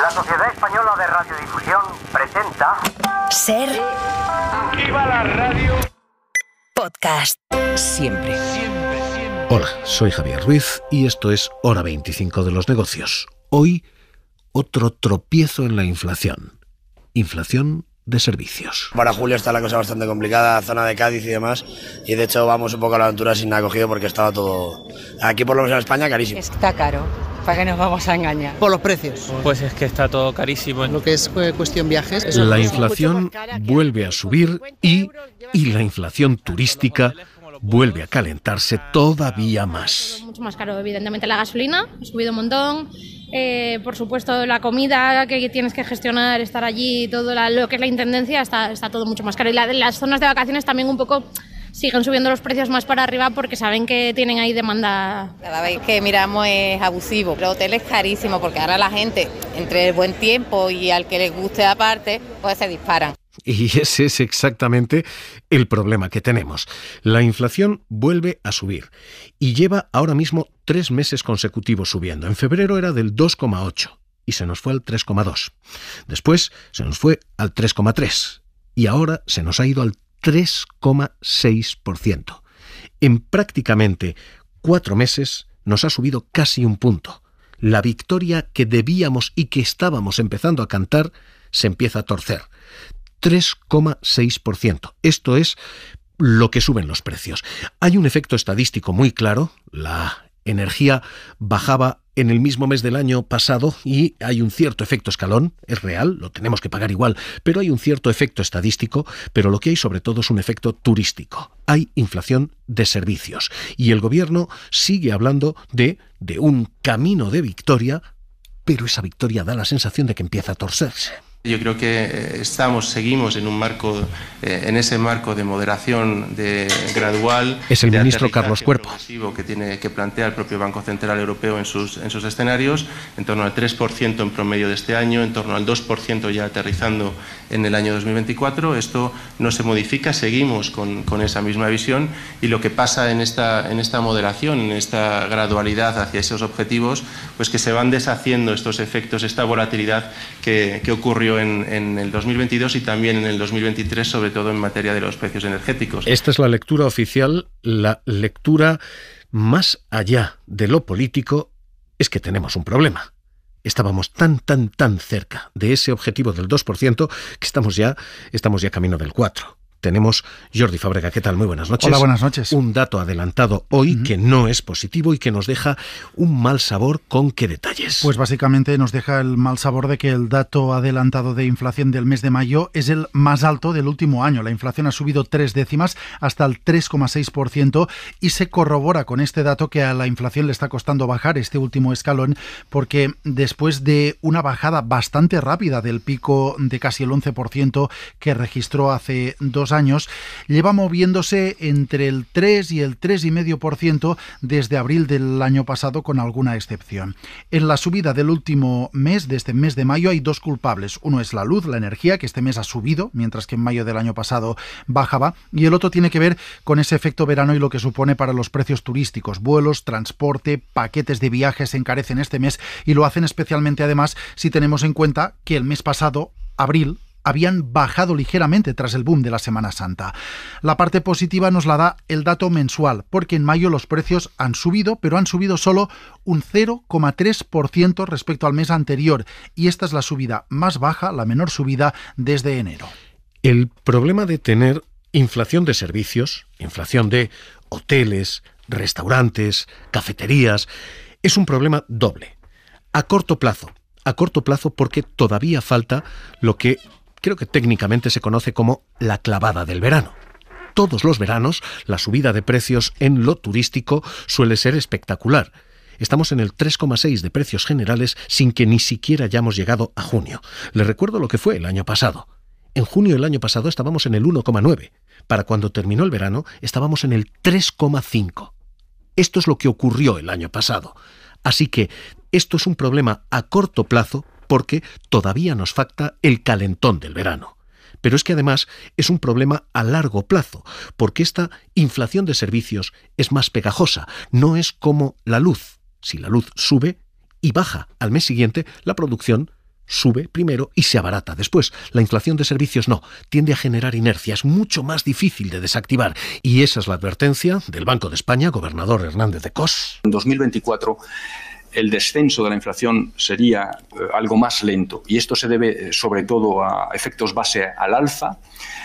La Sociedad Española de Radiodifusión presenta. Ser. la radio! Podcast. Siempre. Siempre, siempre. Hola, soy Javier Ruiz y esto es Hora 25 de los Negocios. Hoy, otro tropiezo en la inflación. Inflación de servicios. Para julio está la cosa bastante complicada, zona de Cádiz y demás, y de hecho vamos un poco a la aventura sin acogido porque estaba todo aquí por lo menos en España carísimo. Está caro. ¿Para qué nos vamos a engañar? Por los precios. Pues es que está todo carísimo. Lo que es eh, cuestión viajes. la inflación vuelve a subir y, y la inflación turística vuelve a calentarse todavía más. Mucho más caro, evidentemente, la gasolina ha subido un montón. Eh, por supuesto, la comida que tienes que gestionar, estar allí, todo lo que es la intendencia, está, está todo mucho más caro. Y las zonas de vacaciones también un poco siguen subiendo los precios más para arriba porque saben que tienen ahí demanda. Cada vez que miramos es abusivo. El hotel es carísimo porque ahora la gente, entre el buen tiempo y al que les guste aparte, pues se disparan. Y ese es exactamente el problema que tenemos. La inflación vuelve a subir y lleva ahora mismo tres meses consecutivos subiendo. En febrero era del 2,8 y se nos fue al 3,2. Después se nos fue al 3,3 y ahora se nos ha ido al 3,6%. En prácticamente cuatro meses nos ha subido casi un punto. La victoria que debíamos y que estábamos empezando a cantar se empieza a torcer. 3,6%. Esto es lo que suben los precios. Hay un efecto estadístico muy claro, la energía bajaba en el mismo mes del año pasado y hay un cierto efecto escalón, es real, lo tenemos que pagar igual, pero hay un cierto efecto estadístico, pero lo que hay sobre todo es un efecto turístico. Hay inflación de servicios y el gobierno sigue hablando de, de un camino de victoria, pero esa victoria da la sensación de que empieza a torcerse. Yo creo que eh, estamos, seguimos en un marco, eh, en ese marco de moderación de gradual. Es el ministro Carlos Cuerpo. Que tiene que plantear el propio Banco Central Europeo en sus, en sus escenarios, en torno al 3% en promedio de este año, en torno al 2% ya aterrizando en el año 2024. Esto no se modifica, seguimos con, esa misma visión y lo que pasa en esta, en esta moderación, en esta gradualidad hacia esos objetivos, pues que se van deshaciendo estos efectos, esta volatilidad que ocurrió en, el 2022 y también en el 2023, sobre todo en materia de los precios energéticos. Esta es la lectura oficial, la lectura más allá de lo político, es que tenemos un problema. Estábamos tan, tan, tan cerca de ese objetivo del 2% que estamos ya, estamos ya camino del 4% tenemos Jordi Fabrega, ¿Qué tal? Muy buenas noches. Hola, buenas noches. Un dato adelantado hoy que no es positivo y que nos deja un mal sabor. ¿Con qué detalles? Pues básicamente nos deja el mal sabor de que el dato adelantado de inflación del mes de mayo es el más alto del último año. La inflación ha subido tres décimas hasta el 3,6% y se corrobora con este dato que a la inflación le está costando bajar este último escalón porque después de una bajada bastante rápida del pico de casi el 11% que registró hace dos años, años, lleva moviéndose entre el 3 y el 3,5% desde abril del año pasado, con alguna excepción. En la subida del último mes, de este mes de mayo, hay dos culpables. Uno es la luz, la energía, que este mes ha subido, mientras que en mayo del año pasado bajaba, y el otro tiene que ver con ese efecto verano y lo que supone para los precios turísticos. Vuelos, transporte, paquetes de viajes se encarecen este mes y lo hacen especialmente además si tenemos en cuenta que el mes pasado abril habían bajado ligeramente tras el boom de la Semana Santa. La parte positiva nos la da el dato mensual, porque en mayo los precios han subido, pero han subido solo un 0,3% respecto al mes anterior, y esta es la subida más baja, la menor subida desde enero. El problema de tener inflación de servicios, inflación de hoteles, restaurantes, cafeterías, es un problema doble. A corto plazo, a corto plazo porque todavía falta lo que creo que técnicamente se conoce como la clavada del verano. Todos los veranos, la subida de precios en lo turístico suele ser espectacular. Estamos en el 3,6 de precios generales sin que ni siquiera hayamos llegado a junio. Le recuerdo lo que fue el año pasado. En junio del año pasado estábamos en el 1,9. Para cuando terminó el verano estábamos en el 3,5. Esto es lo que ocurrió el año pasado. Así que esto es un problema a corto plazo porque todavía nos falta el calentón del verano. Pero es que además es un problema a largo plazo, porque esta inflación de servicios es más pegajosa, no es como la luz. Si la luz sube y baja al mes siguiente, la producción sube primero y se abarata después. La inflación de servicios no, tiende a generar inercia, es mucho más difícil de desactivar. Y esa es la advertencia del Banco de España, gobernador Hernández de Cos. En 2024 el descenso de la inflación sería eh, algo más lento y esto se debe eh, sobre todo a efectos base al alfa,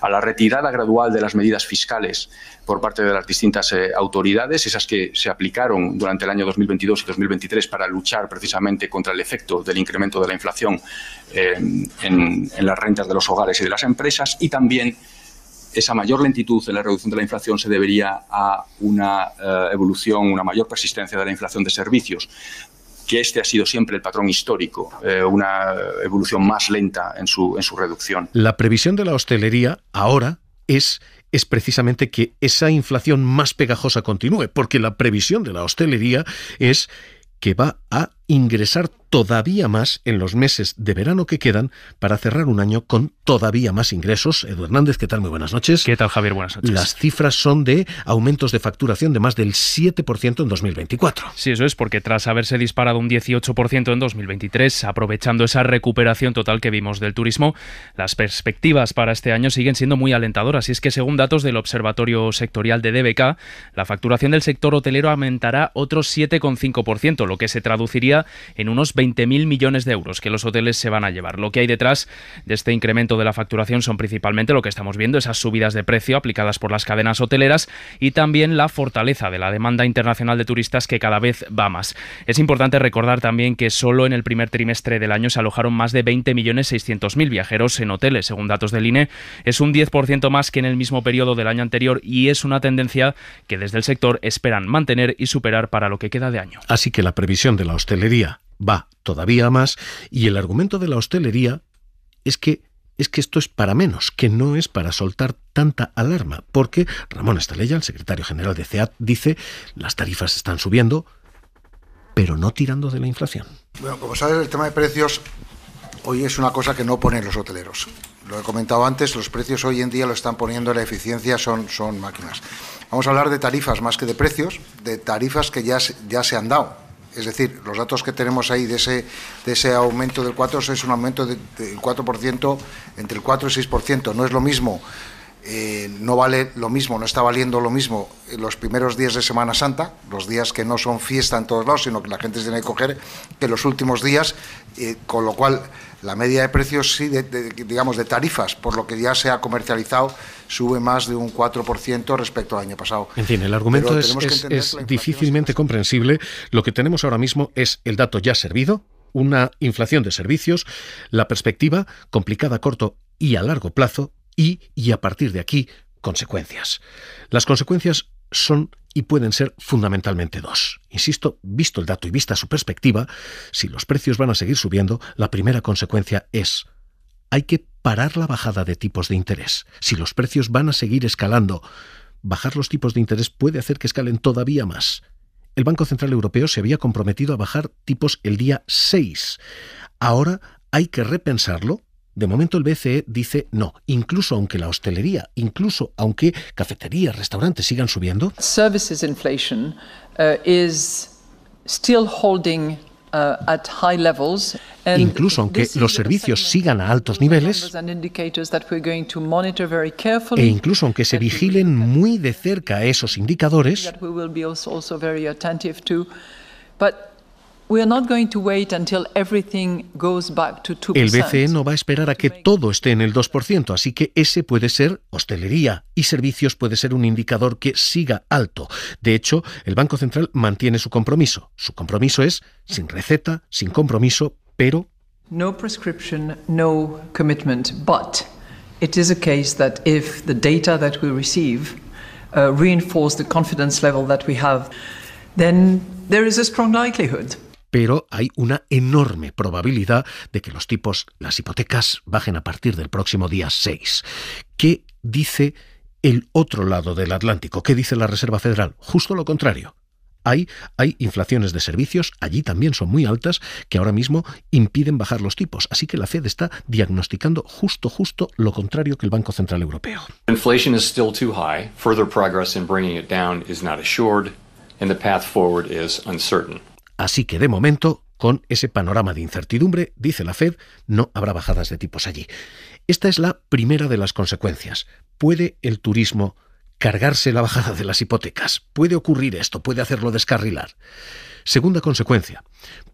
a la retirada gradual de las medidas fiscales por parte de las distintas eh, autoridades, esas que se aplicaron durante el año 2022 y 2023 para luchar precisamente contra el efecto del incremento de la inflación en, las rentas de los hogares y de las empresas y también esa mayor lentitud en la reducción de la inflación se debería a una evolución, una mayor persistencia de la inflación de servicios, que este ha sido siempre el patrón histórico, eh, una evolución más lenta en su, en su reducción. La previsión de la hostelería ahora es es precisamente que esa inflación más pegajosa continúe, porque la previsión de la hostelería es que va a ingresar todavía más en los meses de verano que quedan para cerrar un año con todavía más ingresos. Edu Hernández, ¿qué tal? Muy buenas noches. ¿Qué tal, Javier? Buenas noches. Las cifras son de aumentos de facturación de más del 7% en 2024. Sí, eso es porque tras haberse disparado un 18% en 2023, aprovechando esa recuperación total que vimos del turismo, las perspectivas para este año siguen siendo muy alentadoras. Y es que según datos del Observatorio Sectorial de DBK, la facturación del sector hotelero aumentará otro 7,5%, lo que se traduce en unos 20.000 millones de euros que los hoteles se van a llevar. Lo que hay detrás de este incremento de la facturación son principalmente lo que estamos viendo, esas subidas de precio aplicadas por las cadenas hoteleras y también la fortaleza de la demanda internacional de turistas que cada vez va más. Es importante recordar también que solo en el primer trimestre del año se alojaron más de 20.600.000 viajeros en hoteles, según datos del INE. Es un 10% más que en el mismo periodo del año anterior y es una tendencia que desde el sector esperan mantener y superar para lo que queda de año. Así que la previsión de la hostelería va todavía más y el argumento de la hostelería es que es que esto es para menos, que no es para soltar tanta alarma, porque Ramón Estalella, el secretario general de CEAT, dice las tarifas están subiendo, pero no tirando de la inflación. Bueno, como sabes, el tema de precios hoy es una cosa que no ponen los hoteleros. Lo he comentado antes, los precios hoy en día lo están poniendo la eficiencia, son, son máquinas. Vamos a hablar de tarifas más que de precios, de tarifas que ya, ya se han dado. Es decir, los datos que tenemos ahí de ese, de ese aumento del 4 es un aumento del 4%, entre el 4 y el 6%. No es lo mismo, eh, no vale lo mismo, no está valiendo lo mismo los primeros días de Semana Santa, los días que no son fiesta en todos lados, sino que la gente tiene que coger, que los últimos días, eh, con lo cual la media de precios, sí, digamos, de tarifas, por lo que ya se ha comercializado, sube más de un 4% respecto al año pasado. En fin, el argumento es, difícilmente comprensible. Lo que tenemos ahora mismo es el dato ya servido, una inflación de servicios, la perspectiva complicada a corto y a largo plazo y, y a partir de aquí, consecuencias. Las consecuencias son y pueden ser fundamentalmente dos. Insisto, visto el dato y vista su perspectiva, si los precios van a seguir subiendo, la primera consecuencia es hay que parar la bajada de tipos de interés. Si los precios van a seguir escalando, bajar los tipos de interés puede hacer que escalen todavía más. El Banco Central Europeo se había comprometido a bajar tipos el día 6. Ahora hay que repensarlo de momento el BCE dice no, incluso aunque la hostelería, incluso aunque cafeterías, restaurantes sigan subiendo. Incluso aunque los servicios sigan a altos niveles e incluso aunque se vigilen muy de cerca esos indicadores, el BCE no va a esperar a que todo esté en el 2%, así que ese puede ser hostelería y servicios puede ser un indicador que siga alto. De hecho, el Banco Central mantiene su compromiso. Su compromiso es sin receta, sin compromiso, pero... No prescription, no commitment, but it is a case that if the data that we receive uh, reinforce the confidence level that we have, then there is a strong likelihood pero hay una enorme probabilidad de que los tipos, las hipotecas, bajen a partir del próximo día 6. ¿Qué dice el otro lado del Atlántico? ¿Qué dice la Reserva Federal? Justo lo contrario. Hay, inflaciones de servicios, allí también son muy altas, que ahora mismo impiden bajar los tipos. Así que la Fed está diagnosticando justo, justo lo contrario que el Banco Central Europeo. Inflation is still too high. Further Así que de momento, con ese panorama de incertidumbre, dice la Fed, no habrá bajadas de tipos allí. Esta es la primera de las consecuencias. ¿Puede el turismo cargarse la bajada de las hipotecas? ¿Puede ocurrir esto? ¿Puede hacerlo descarrilar? Segunda consecuencia,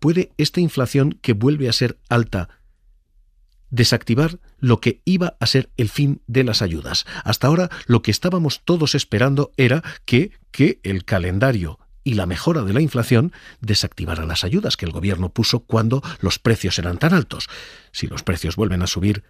¿puede esta inflación que vuelve a ser alta desactivar lo que iba a ser el fin de las ayudas. Hasta ahora lo que estábamos todos esperando era que, el calendario y la mejora de la inflación desactivará las ayudas que el gobierno puso cuando los precios eran tan altos. Si los precios vuelven a subir,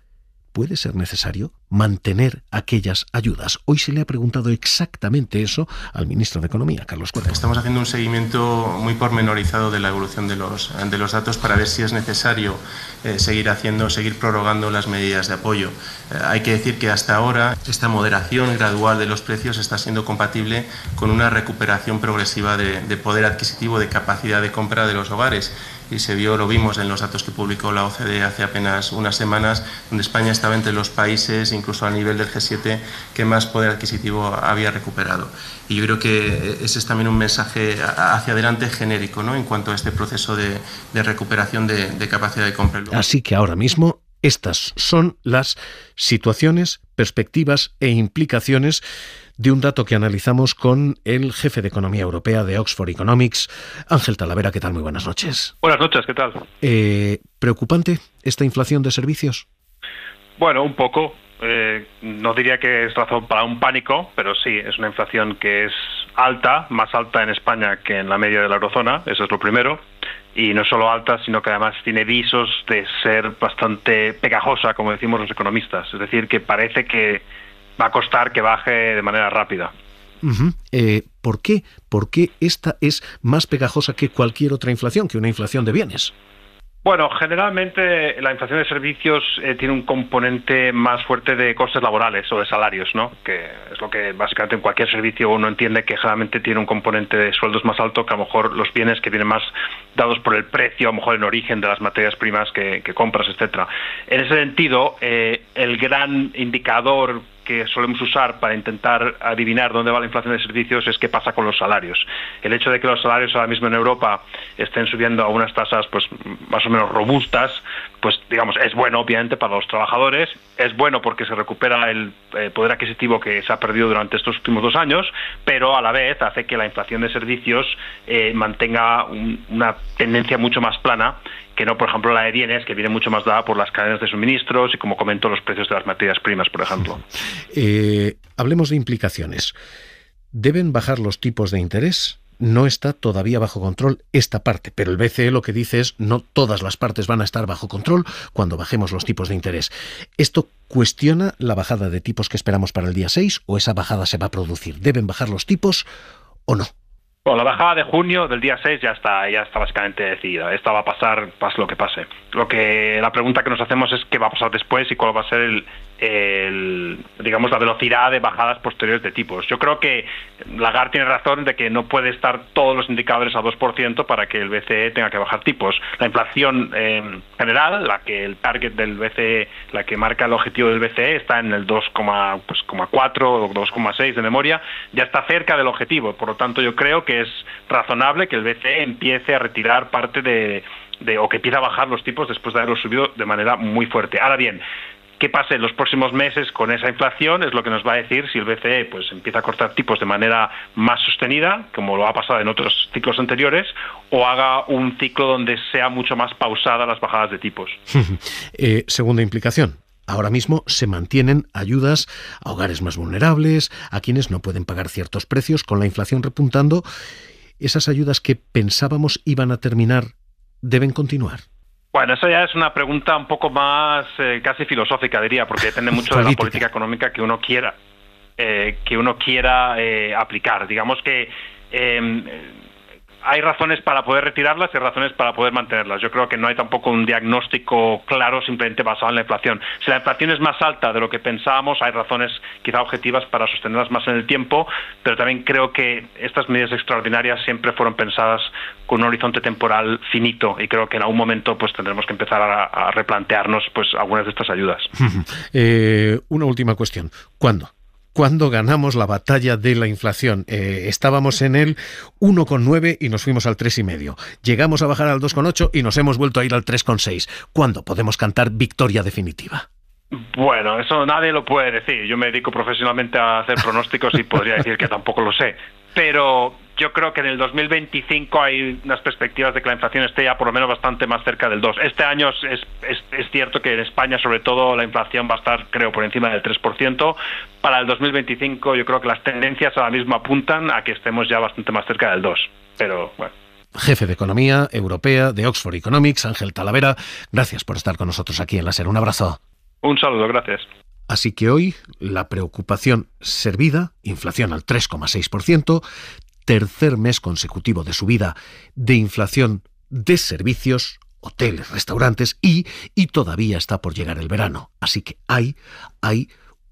puede ser necesario mantener aquellas ayudas. Hoy se le ha preguntado exactamente eso al ministro de Economía, Carlos Cuerpo. Estamos haciendo un seguimiento muy pormenorizado de la evolución de los, de los datos para ver si es necesario eh, seguir haciendo, seguir prorrogando las medidas de apoyo. Eh, hay que decir que hasta ahora esta moderación gradual de los precios está siendo compatible con una recuperación progresiva de poder adquisitivo, de capacidad de compra de los hogares y se vio, lo vimos en los datos que publicó la OCDE hace apenas unas semanas, donde España estaba entre los países, incluso a nivel del G7, que más poder adquisitivo había recuperado. Y yo creo que ese es también un mensaje hacia adelante genérico ¿no? en cuanto a este proceso de, recuperación de, de capacidad de compra. Así que ahora mismo estas son las situaciones, perspectivas e implicaciones de un dato que analizamos con el jefe de Economía Europea de Oxford Economics, Ángel Talavera. ¿Qué tal? Muy buenas noches. Buenas noches, ¿qué tal? Eh, ¿Preocupante esta inflación de servicios? Bueno, un poco. Eh, no diría que es razón para un pánico, pero sí, es una inflación que es alta, más alta en España que en la media de la eurozona, eso es lo primero, y no solo alta, sino que además tiene visos de ser bastante pegajosa, como decimos los economistas, es decir, que parece que va a costar que baje de manera rápida. Eh, ¿Por qué? ¿Por qué esta es más pegajosa que cualquier otra inflación, que una inflación de bienes? Bueno, generalmente la inflación de servicios eh, tiene un componente más fuerte de costes laborales o de salarios, ¿no? Que es lo que básicamente en cualquier servicio uno entiende que generalmente tiene un componente de sueldos más alto que a lo mejor los bienes que vienen más dados por el precio, a lo mejor en origen de las materias primas que, compras, etcétera. En ese sentido, eh, el gran indicador que solemos usar para intentar adivinar dónde va la inflación de servicios es qué pasa con los salarios. El hecho de que los salarios ahora mismo en Europa estén subiendo a unas tasas pues más o menos robustas pues digamos, es bueno obviamente para los trabajadores, es bueno porque se recupera el eh, poder adquisitivo que se ha perdido durante estos últimos dos años, pero a la vez hace que la inflación de servicios eh, mantenga una tendencia mucho más plana que no, por ejemplo, la de bienes, que viene mucho más dada por las cadenas de suministros y, como comento, los precios de las materias primas, por ejemplo. Eh, hablemos de implicaciones. ¿Deben bajar los tipos de interés? no está todavía bajo control esta parte, pero el BCE lo que dice es no todas las partes van a estar bajo control cuando bajemos los tipos de interés. ¿Esto cuestiona la bajada de tipos que esperamos para el día 6 o esa bajada se va a producir? ¿Deben bajar los tipos o no? la bajada de junio del día 6 ya está, ya está básicamente decidida. Esta va a pasar, pase lo que pase. Lo que, la pregunta que nos hacemos es qué va a pasar después y cuál va a ser el, digamos la velocidad de bajadas posteriores de tipos. Yo creo que Lagarde tiene razón de que no puede estar todos los indicadores a 2% para que el BCE tenga que bajar tipos. La inflación eh, general, la que el target del BCE, la que marca el objetivo del BCE, está en el 2,4 pues, o 2,6 de memoria, ya está cerca del objetivo. Por lo tanto, yo creo que es razonable que el BCE empiece a retirar parte de de, o que empieza a bajar los tipos después de haberlos subido de manera muy fuerte. Ahora bien, qué pase en los próximos meses con esa inflación es lo que nos va a decir si el BCE pues empieza a cortar tipos de manera más sostenida, como lo ha pasado en otros ciclos anteriores, o haga un ciclo donde sea mucho más pausada las bajadas de tipos. Eh, segunda implicación, Ahora mismo se mantienen ayudas a hogares más vulnerables, a quienes no pueden pagar ciertos precios, con la inflación repuntando. Esas ayudas que pensábamos iban a terminar deben continuar. Bueno, eso ya es una pregunta un poco más eh, casi filosófica, diría, porque depende mucho de la política económica que uno quiera, eh, que uno quiera eh, aplicar. Digamos que em, hay razones para poder retirarlas y razones para poder mantenerlas. Yo creo que no hay tampoco un diagnóstico claro simplemente basado en la inflación. Si la inflación es más alta de lo que pensábamos, hay razones quizá objetivas para sostenerlas más en el tiempo, pero también creo que estas medidas extraordinarias siempre fueron pensadas con un horizonte temporal finito y creo que en algún momento pues tendremos que empezar a, replantearnos pues algunas de estas ayudas. Eh, una última cuestión. ¿Cuándo? cuando ganamos la batalla de la inflación. Eh, estábamos en el 1,9 y nos fuimos al 3,5. Llegamos a bajar al 2,8 y nos hemos vuelto a ir al 3,6. ¿Cuándo podemos cantar victoria definitiva? Bueno, eso nadie lo puede decir. Yo me dedico profesionalmente a hacer pronósticos y podría decir que tampoco lo sé. Pero yo creo que en el 2025 hay unas perspectivas de que la inflación esté ya por lo menos bastante más cerca del 2. Este año es, es cierto que en España, sobre todo, la inflación va a estar, creo, por encima del 3%, para el 2025 yo creo que las tendencias ahora mismo apuntan a que estemos ya bastante más cerca del 2, pero bueno. Jefe de Economía Europea de Oxford Economics, Ángel Talavera, gracias por estar con nosotros aquí en la SER. Un abrazo. Un saludo, gracias. Así que hoy la preocupación servida, inflación al 3,6%, tercer mes consecutivo de subida de inflación de servicios, hoteles, restaurantes y, y todavía está por llegar el verano. Así que hay, hay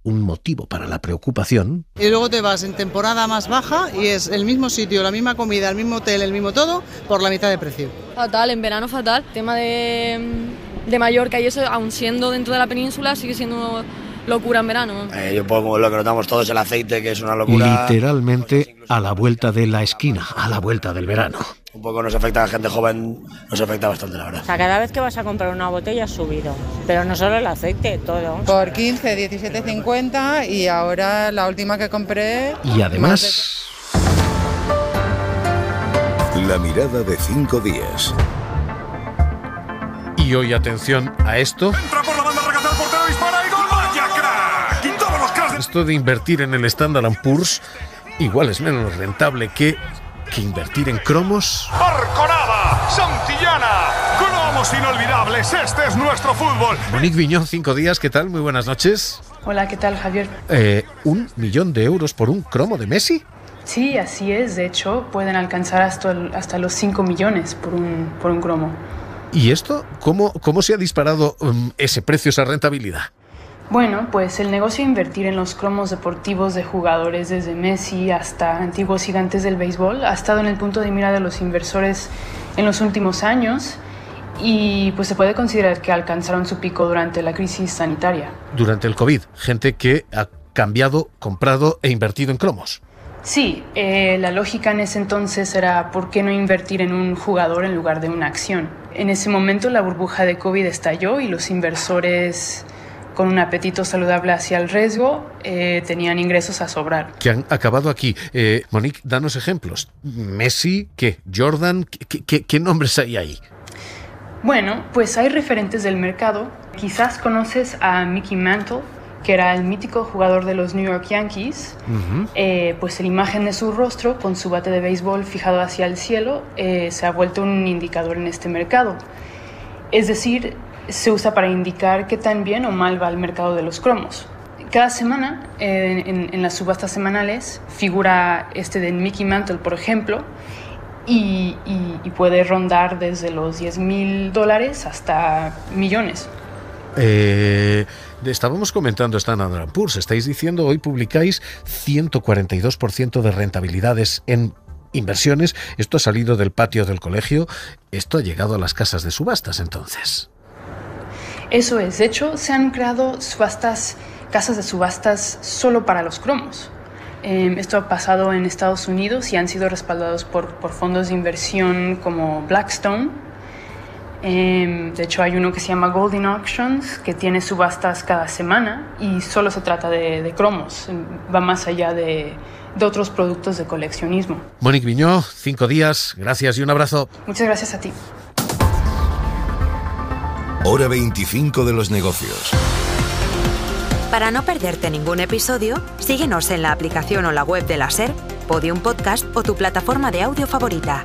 un motivo para la preocupación. Y luego te vas en temporada más baja y es el mismo sitio, la misma comida, el mismo hotel, el mismo todo, por la mitad de precio. Fatal, en verano fatal. tema de, de Mallorca y eso, aún siendo dentro de la península, sigue siendo locura en verano. Eh, yo pongo lo que notamos todos, el aceite, que es una locura. Literalmente a la vuelta de la esquina, a la vuelta del verano. Un poco nos afecta a la gente joven, nos afecta bastante, la verdad. O sea, cada vez que vas a comprar una botella ha subido, pero no solo el aceite, todo. Por 15, 17, 50 y ahora la última que compré... Y además... La mirada de cinco días. Y hoy atención a esto. esto de invertir en el Standard Poor's igual es menos rentable que, que invertir en cromos. Arconada, Santillana, cromos inolvidables, este es nuestro fútbol. Monique Viñón, cinco días, ¿qué tal? Muy buenas noches. Hola, ¿qué tal, Javier? Eh, ¿Un millón de euros por un cromo de Messi? Sí, así es. De hecho, pueden alcanzar hasta, hasta los 5 millones por un, por un cromo. ¿Y esto? ¿Cómo, cómo se ha disparado mm, ese precio, esa rentabilidad? Bueno, pues el negocio de invertir en los cromos deportivos de jugadores desde Messi hasta antiguos gigantes del béisbol ha estado en el punto de mira de los inversores en los últimos años y pues se puede considerar que alcanzaron su pico durante la crisis sanitaria. Durante el COVID, gente que ha cambiado, comprado e invertido en cromos. Sí, eh, la lógica en ese entonces era por qué no invertir en un jugador en lugar de una acción. En ese momento la burbuja de COVID estalló y los inversores con un apetito saludable hacia el riesgo, eh, tenían ingresos a sobrar. Que han acabado aquí. Eh, Monique, danos ejemplos. Messi, ¿qué? Jordan, ¿Qué, nombres hay ahí? Bueno, pues hay referentes del mercado. Quizás conoces a Mickey Mantle, que era el mítico jugador de los New York Yankees, eh, pues la imagen de su rostro con su bate de béisbol fijado hacia el cielo se ha vuelto un indicador en este mercado. Es decir, se usa para indicar qué tan bien o mal va el mercado de los cromos. Cada semana, en, las subastas semanales, figura este de Mickey Mantle, por ejemplo, y, puede rondar desde los 10 mil dólares hasta millones. Eh, estábamos comentando en Purs, estáis diciendo hoy publicáis 142% de rentabilidades en inversiones. Esto ha salido del patio del colegio, esto ha llegado a las casas de subastas entonces. Eso es, de hecho, se han creado subastas, casas de subastas solo para los cromos. Em, esto ha pasado en Estados Unidos y han sido respaldados por, fondos de inversión como Blackstone. Em, de hecho, hay uno que se llama Golden Auctions, que tiene subastas cada semana y solo se trata de, cromos, em, va más allá de, de otros productos de coleccionismo. Monique Viñó, cinco días, gracias y un abrazo. Muchas gracias a ti hora 25 de los negocios. Para no perderte ningún episodio, síguenos en la aplicación o la web de la SER, Podium Podcast o tu plataforma de audio favorita.